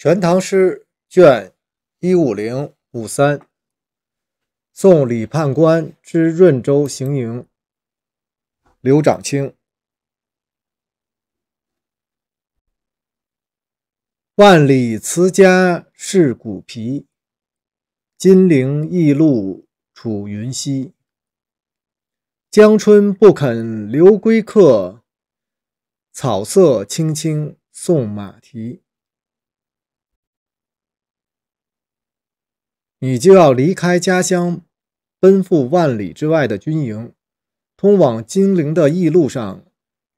《全唐诗》卷一五零五三，《送李判官之润州行营》。刘长卿。万里辞家是古皮，金陵驿路楚云溪。江春不肯留归客，草色青青送马蹄。你就要离开家乡，奔赴万里之外的军营。通往金陵的驿路上，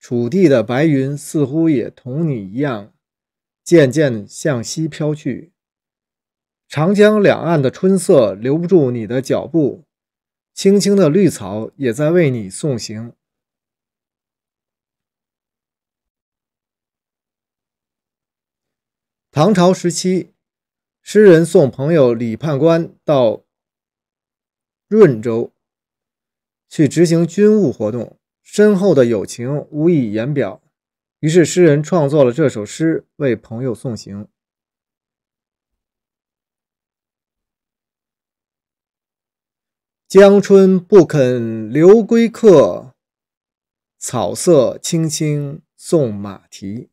楚地的白云似乎也同你一样，渐渐向西飘去。长江两岸的春色留不住你的脚步，青青的绿草也在为你送行。唐朝时期。诗人送朋友李判官到润州去执行军务活动，深厚的友情无以言表。于是诗人创作了这首诗为朋友送行：“江春不肯留归客，草色青青送马蹄。”